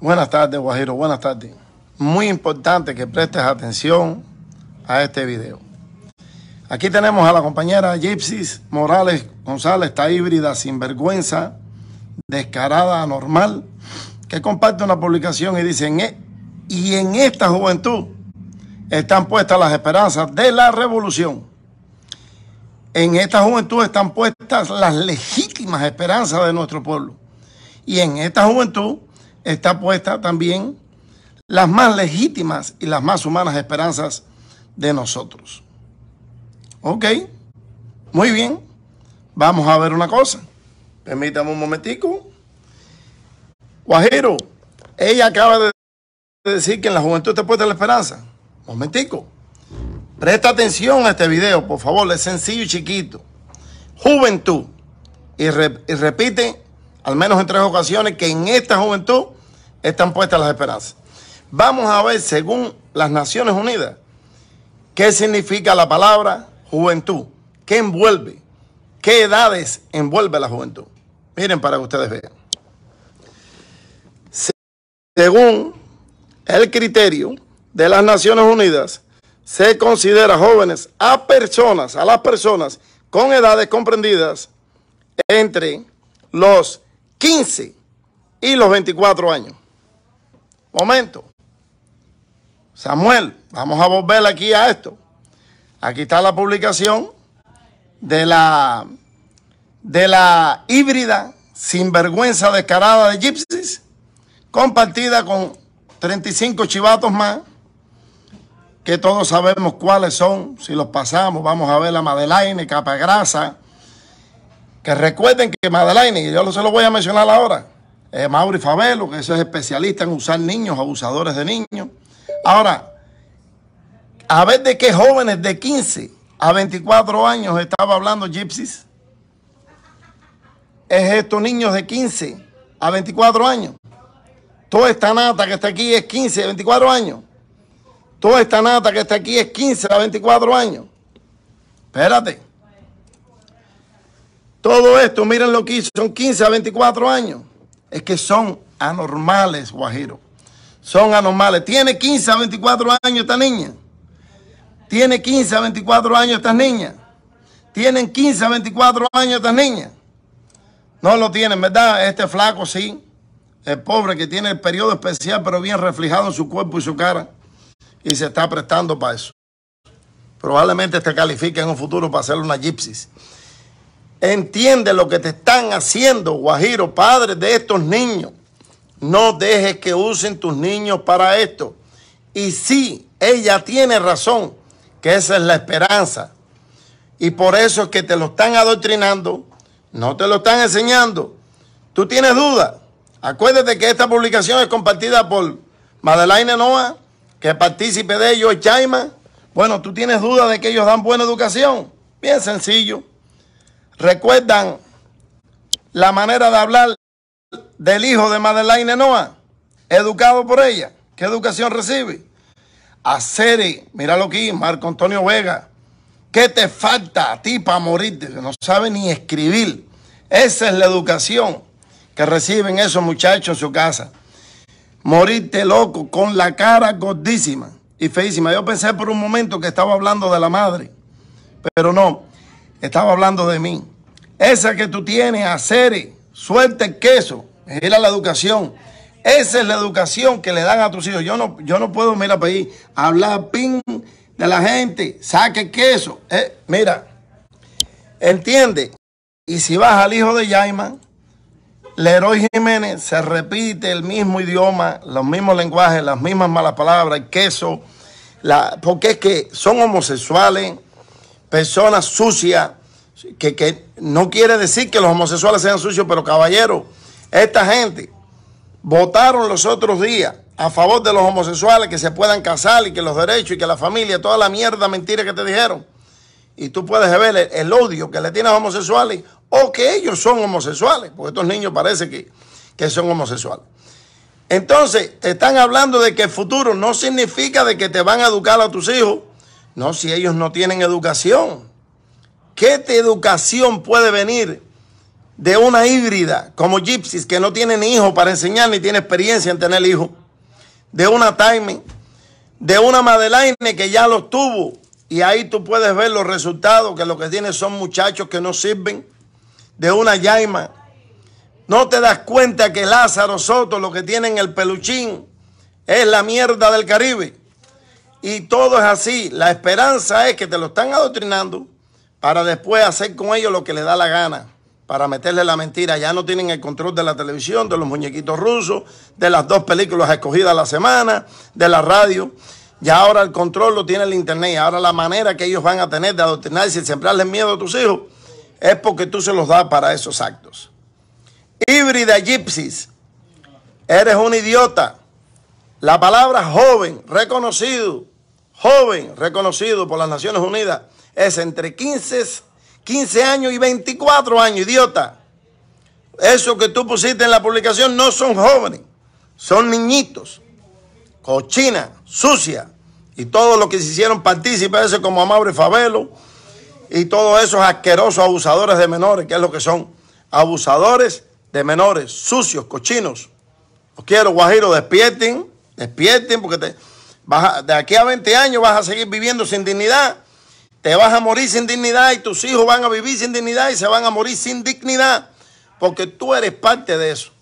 Buenas tardes, Guajiro, buenas tardes. Muy importante que prestes atención a este video. Aquí tenemos a la compañera Gypsy Morales González, está híbrida, sinvergüenza, descarada, anormal, que comparte una publicación y dice, e-, y en esta juventud están puestas las esperanzas de la revolución. En esta juventud están puestas las legítimas esperanzas de nuestro pueblo. Y en esta juventud está puesta también las más legítimas y las más humanas esperanzas de nosotros. Ok, muy bien. Vamos a ver una cosa. Permítame un momentico. Guajiro, ella acaba de decir que en la juventud está puesta la esperanza. Momentico. Presta atención a este video, por favor. Es sencillo y chiquito. Juventud. Y, y repite al menos en tres ocasiones que en esta juventud están puestas las esperanzas. Vamos a ver, según las Naciones Unidas, qué significa la palabra juventud, qué envuelve, qué edades envuelve la juventud. Miren para que ustedes vean. Según el criterio de las Naciones Unidas, se considera jóvenes a personas, a las personas con edades comprendidas entre los 15 y los 24 años. Momento. Samuel, vamos a volver aquí a esto. Aquí está la publicación de la, de la híbrida sinvergüenza descarada de Gypsies, compartida con 35 chivatos más, que todos sabemos cuáles son. Si los pasamos, vamos a ver la Madeleine, grasa. Que recuerden que Madeleine, y yo se lo voy a mencionar ahora, eh, Mauri Fabelo, que eso es especialista en usar niños, abusadores de niños. Ahora, a ver de qué jóvenes de 15 a 24 años estaba hablando Gypsies. Es estos niños de 15 a 24 años. Toda esta nata que está aquí es 15 a 24 años. Toda esta nata que está aquí es 15 a 24 años. Espérate. Todo esto, miren lo que hizo, son 15 a 24 años es que son anormales, Guajiro. Son anormales. Tiene 15 a 24 años esta niña. Tiene 15 a 24 años estas niñas. Tienen 15 a 24 años estas niñas. No lo tienen, ¿verdad? Este flaco sí. El pobre que tiene el periodo especial, pero bien reflejado en su cuerpo y su cara. Y se está prestando para eso. Probablemente te califique en un futuro para ser una gypsis. Entiende lo que te están haciendo, Guajiro, padre de estos niños. No dejes que usen tus niños para esto. Y sí, ella tiene razón, que esa es la esperanza. Y por eso es que te lo están adoctrinando, no te lo están enseñando. ¿Tú tienes dudas? Acuérdate que esta publicación es compartida por Madeleine noah que partícipe de ellos Chaima. Bueno, ¿tú tienes dudas de que ellos dan buena educación? Bien sencillo. ¿Recuerdan la manera de hablar del hijo de Madeleine noah Educado por ella. ¿Qué educación recibe? Aceri, míralo aquí, Marco Antonio Vega. ¿Qué te falta a ti para morirte? Que no sabe ni escribir. Esa es la educación que reciben esos muchachos en su casa. Morirte loco con la cara gordísima y feísima. Yo pensé por un momento que estaba hablando de la madre, pero no. Estaba hablando de mí. Esa que tú tienes, hacer, suelta el queso, era la educación. Esa es la educación que le dan a tus hijos. Yo no, yo no puedo, mira, pedir, hablar pin de la gente, saque queso. Eh, mira, entiende. Y si vas al hijo de Yaima, Leroy Jiménez se repite el mismo idioma, los mismos lenguajes, las mismas malas palabras, el queso, porque es que son homosexuales, personas sucias, que, que no quiere decir que los homosexuales sean sucios, pero caballero, esta gente votaron los otros días a favor de los homosexuales que se puedan casar y que los derechos y que la familia, toda la mierda mentira que te dijeron. Y tú puedes ver el, odio que le tienen a los homosexuales o que ellos son homosexuales, porque estos niños parece que, son homosexuales. Entonces, te están hablando de que el futuro no significa de que te van a educar a tus hijos no, si ellos no tienen educación. ¿Qué educación puede venir de una híbrida como Gypsies que no tienen hijos hijo para enseñar ni tiene experiencia en tener hijo? De una timing, de una Madeleine que ya los tuvo y ahí tú puedes ver los resultados que lo que tiene son muchachos que no sirven. De una Yaima. No te das cuenta que Lázaro Soto lo que tiene en el peluchín es la mierda del Caribe. Y todo es así. La esperanza es que te lo están adoctrinando para después hacer con ellos lo que les da la gana, para meterle la mentira. Ya no tienen el control de la televisión, de los muñequitos rusos, de las dos películas escogidas a la semana, de la radio. Ya ahora el control lo tiene el Internet. Y ahora la manera que ellos van a tener de adoctrinar y sembrarles miedo a tus hijos es porque tú se los das para esos actos. Híbrida Gypsies, eres un idiota. La palabra joven, reconocido, joven reconocido por las Naciones Unidas es entre 15, años y 24 años, idiota. Eso que tú pusiste en la publicación no son jóvenes, son niñitos, cochina, sucia, y todos los que se hicieron partícipes de como Amable Fabelo, y todos esos asquerosos abusadores de menores, que es lo que son, abusadores de menores, sucios, cochinos. Los quiero, Guajiro, despierten, despierten, porque te, de aquí a 20 años vas a seguir viviendo sin dignidad. Te vas a morir sin dignidad y tus hijos van a vivir sin dignidad y se van a morir sin dignidad porque tú eres parte de eso.